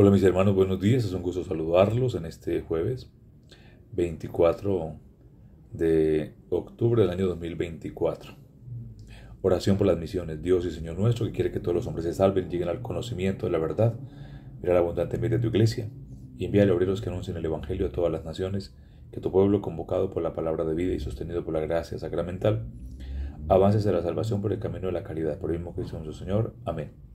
Hola mis hermanos, buenos días. Es un gusto saludarlos en este jueves 24 de octubre del año 2024. Oración por las misiones. Dios y Señor nuestro, que quiere que todos los hombres se salven, lleguen al conocimiento de la verdad. Mira abundantemente de tu iglesia y envía a obreros que anuncien el Evangelio a todas las naciones, que tu pueblo, convocado por la palabra de vida y sostenido por la gracia sacramental, avance a la salvación por el camino de la caridad. Por el mismo Cristo nuestro Señor. Amén.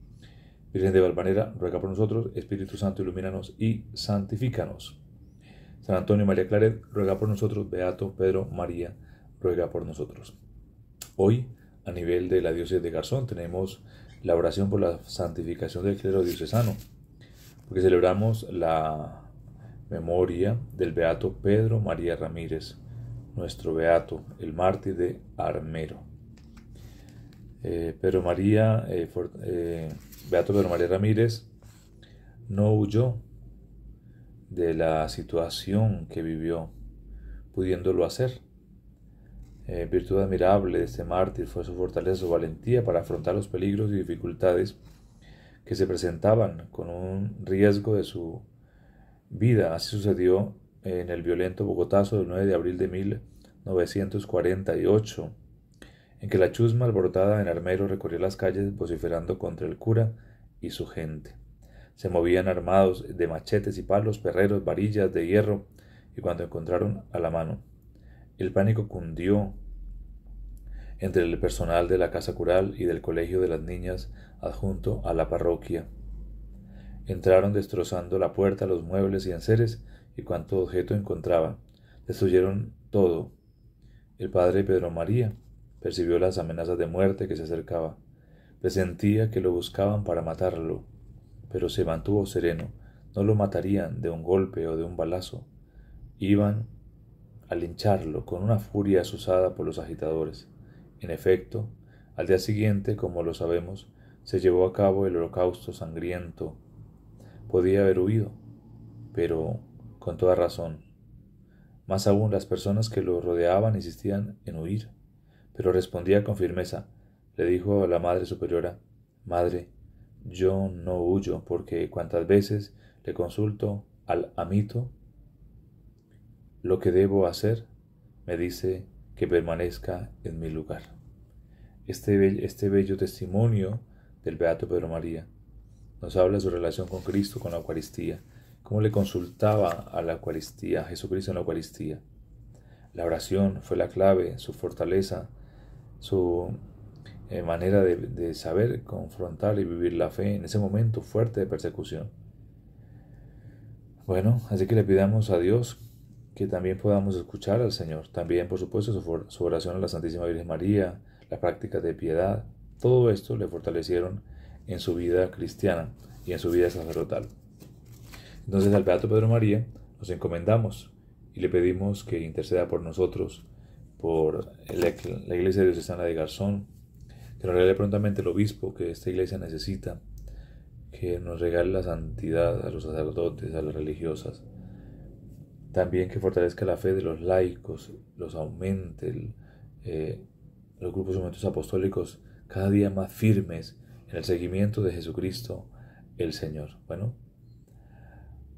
Virgen de Barbanera, ruega por nosotros. Espíritu Santo, ilumínanos y santifícanos. San Antonio María Claret, ruega por nosotros. Beato Pedro María, ruega por nosotros. Hoy, a nivel de la diócesis de Garzón, tenemos la oración por la santificación del clero diocesano, porque celebramos la memoria del beato Pedro María Ramírez, nuestro beato, el mártir de Armero. Eh, Pedro María eh, eh, Beato Pedro Ramírez no huyó de la situación que vivió, pudiéndolo hacer. Eh, virtud admirable de este mártir fue su fortaleza, su valentía para afrontar los peligros y dificultades que se presentaban con un riesgo de su vida. Así sucedió en el violento Bogotazo del 9 de abril de 1948 en que la chusma alborotada en armero recorrió las calles vociferando contra el cura y su gente. Se movían armados de machetes y palos, perreros, varillas de hierro, y cuando encontraron a la mano. El pánico cundió entre el personal de la casa cural y del colegio de las niñas adjunto a la parroquia. Entraron destrozando la puerta, los muebles y enseres y cuanto objeto encontraban. Destruyeron todo. El padre Pedro María Percibió las amenazas de muerte que se acercaba. Presentía que lo buscaban para matarlo, pero se mantuvo sereno. No lo matarían de un golpe o de un balazo. Iban a lincharlo con una furia azuzada por los agitadores. En efecto, al día siguiente, como lo sabemos, se llevó a cabo el holocausto sangriento. Podía haber huido, pero con toda razón. Más aún las personas que lo rodeaban insistían en huir pero respondía con firmeza. Le dijo a la Madre Superiora, Madre, yo no huyo porque cuantas veces le consulto al amito lo que debo hacer, me dice que permanezca en mi lugar. Este, este bello testimonio del Beato Pedro María nos habla de su relación con Cristo, con la Eucaristía, cómo le consultaba a la Eucaristía, a Jesucristo en la Eucaristía. La oración fue la clave, su fortaleza, su eh, manera de, saber, confrontar y vivir la fe en ese momento fuerte de persecución. Bueno, así que le pidamos a Dios que también podamos escuchar al Señor. También, por supuesto, su, oración a la Santísima Virgen María, las prácticas de piedad, todo esto le fortalecieron en su vida cristiana y en su vida sacerdotal. Entonces al Beato Pedro María nos encomendamos y le pedimos que interceda por nosotros por la iglesia de diocesana de Garzón, que nos regale prontamente el obispo que esta iglesia necesita, que nos regale la santidad a los sacerdotes, a las religiosas, también que fortalezca la fe de los laicos, los aumente, eh, los grupos momentos apostólicos cada día más firmes en el seguimiento de Jesucristo el Señor. Bueno,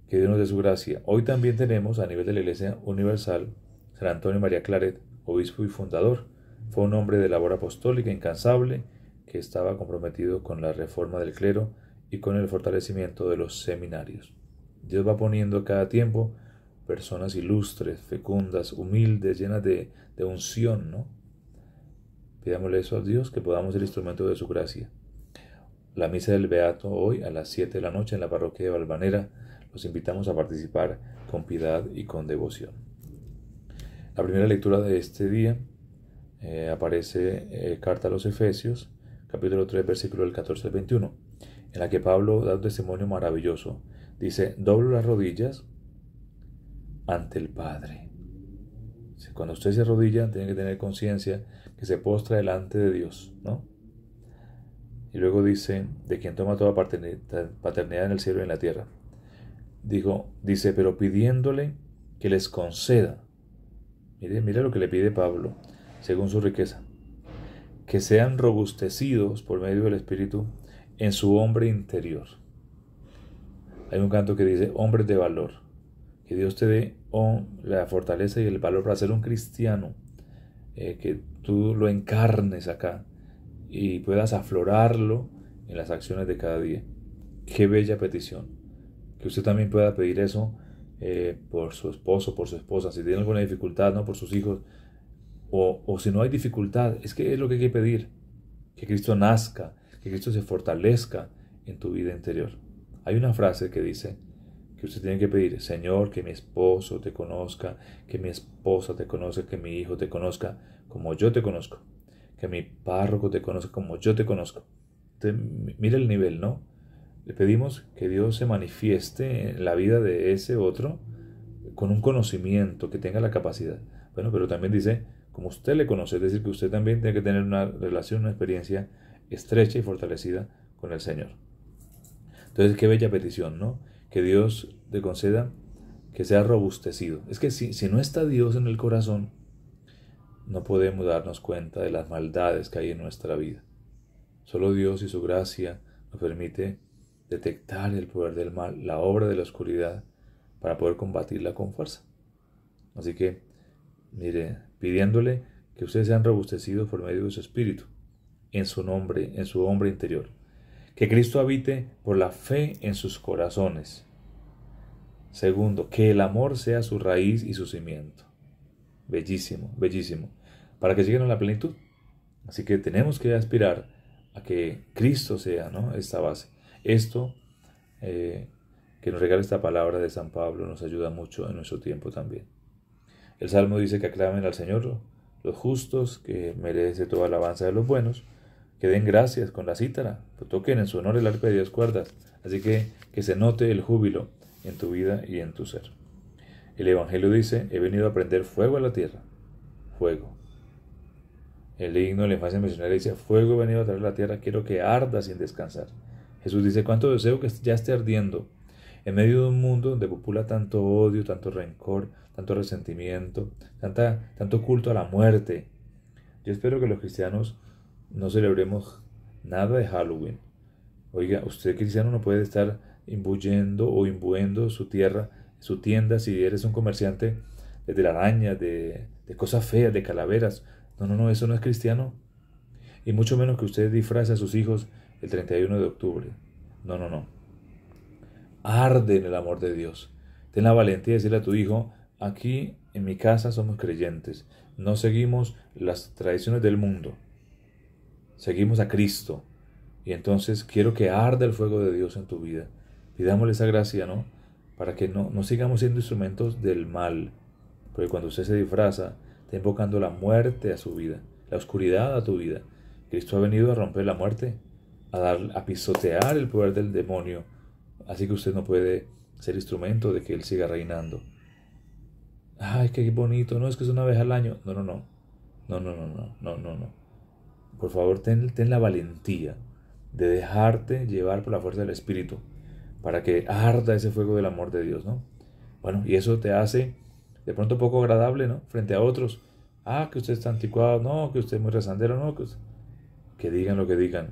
que Dios nos dé su gracia. Hoy también tenemos a nivel de la Iglesia Universal, San Antonio María Claret, obispo y fundador. Fue un hombre de labor apostólica incansable que estaba comprometido con la reforma del clero y con el fortalecimiento de los seminarios. Dios va poniendo a cada tiempo personas ilustres, fecundas, humildes, llenas de, unción, ¿no? Pidámosle eso a Dios, que podamos ser instrumento de su gracia. La misa del Beato hoy a las 7 de la noche en la parroquia de Valvanera. Los invitamos a participar con piedad y con devoción. La primera lectura de este día eh, aparece eh, Carta a los Efesios, capítulo 3, versículo del 14 al 21, en la que Pablo da un testimonio maravilloso. Dice, doblo las rodillas ante el Padre. Cuando usted se arrodilla, tiene que tener conciencia que se postra delante de Dios, ¿no? Y luego dice, de quien toma toda paternidad en el cielo y en la tierra. dijo, dice, pero pidiéndole que les conceda Mire, mire lo que le pide Pablo, según su riqueza. Que sean robustecidos por medio del Espíritu en su hombre interior. Hay un canto que dice, hombres de valor. Que Dios te dé la fortaleza y el valor para ser un cristiano. Eh, que tú lo encarnes acá y puedas aflorarlo en las acciones de cada día. Qué bella petición. Que usted también pueda pedir eso eh, por su esposo, por su esposa, si tiene alguna dificultad, ¿no? Por sus hijos. O, o si no hay dificultad, es que es lo que hay que pedir. Que Cristo nazca, que Cristo se fortalezca en tu vida interior. Hay una frase que dice que usted tiene que pedir, Señor, que mi esposo te conozca, que mi esposa te conozca, que mi hijo te conozca, como yo te conozco, que mi párroco te conozca, como yo te conozco. mire el nivel, ¿no? Le pedimos que Dios se manifieste en la vida de ese otro con un conocimiento, que tenga la capacidad. Bueno, pero también dice, como usted le conoce, es decir, que usted también tiene que tener una relación, una experiencia estrecha y fortalecida con el Señor. Entonces, qué bella petición, ¿no? Que Dios le conceda que sea robustecido. Es que si, si no está Dios en el corazón, no podemos darnos cuenta de las maldades que hay en nuestra vida. Solo Dios y su gracia nos permite detectar el poder del mal, la obra de la oscuridad, para poder combatirla con fuerza. Así que, mire, pidiéndole que ustedes sean robustecidos por medio de su espíritu, en su nombre, en su hombre interior. Que Cristo habite por la fe en sus corazones. Segundo, que el amor sea su raíz y su cimiento. Bellísimo, bellísimo. Para que lleguen a la plenitud. Así que tenemos que aspirar a que Cristo sea ¿no? esta base. Esto eh, que nos regala esta palabra de San Pablo nos ayuda mucho en nuestro tiempo también. El Salmo dice que aclamen al Señor los justos, que merece toda alabanza de los buenos, que den gracias con la cítara, que toquen en su honor el arpa de Dios cuerdas, así que que se note el júbilo en tu vida y en tu ser. El Evangelio dice, he venido a prender fuego a la tierra, fuego. El himno de la infancia dice, fuego he venido a traer la tierra, quiero que arda sin descansar. Jesús dice, cuánto deseo que ya esté ardiendo en medio de un mundo donde popula tanto odio, tanto rencor, tanto resentimiento, tanta, tanto culto a la muerte. Yo espero que los cristianos no celebremos nada de Halloween. Oiga, usted cristiano no puede estar imbuyendo o imbuendo su tierra, su tienda, si eres un comerciante de la araña, de, de cosas feas, de calaveras. No, no, no, eso no es cristiano. Y mucho menos que usted disfrace a sus hijos el 31 de octubre. No, no, no. Arde en el amor de Dios. Ten la valentía de decirle a tu hijo, aquí en mi casa somos creyentes, no seguimos las tradiciones del mundo, seguimos a Cristo. Y entonces quiero que arde el fuego de Dios en tu vida. Pidámosle esa gracia, ¿no? Para que no, no sigamos siendo instrumentos del mal. Porque cuando usted se disfraza, está invocando la muerte a su vida, la oscuridad a tu vida. Cristo ha venido a romper la muerte, a, pisotear el poder del demonio. Así que usted no puede ser instrumento de que él siga reinando. Ay, qué bonito, no es que es una vez al año. No, no, no. No, no, no, no, no, no, Por favor, ten, ten la valentía de dejarte llevar por la fuerza del Espíritu para que arda ese fuego del amor de Dios, ¿no? Bueno, y eso te hace de pronto poco agradable, ¿no? Frente a otros. Ah, que usted está anticuado, no, que usted es muy rezandero, no, que digan lo que digan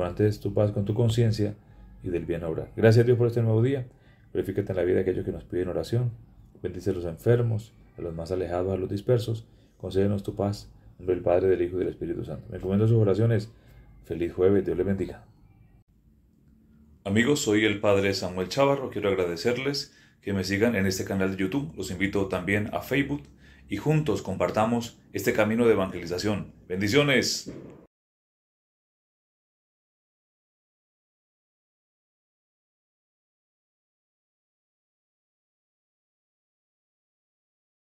tu antes paz con tu conciencia y del bien obrar. Gracias Dios por este nuevo día. Glorifícate en la vida de aquellos que nos piden oración. Bendice a los enfermos, a los más alejados, a los dispersos. Concédenos tu paz. En nombre del Padre, del Hijo y del Espíritu Santo. Me encomiendo sus oraciones. Feliz jueves. Dios les bendiga. Amigos, soy el Padre Samuel Chavarro. Quiero agradecerles que me sigan en este canal de YouTube. Los invito también a Facebook y juntos compartamos este camino de evangelización. Bendiciones.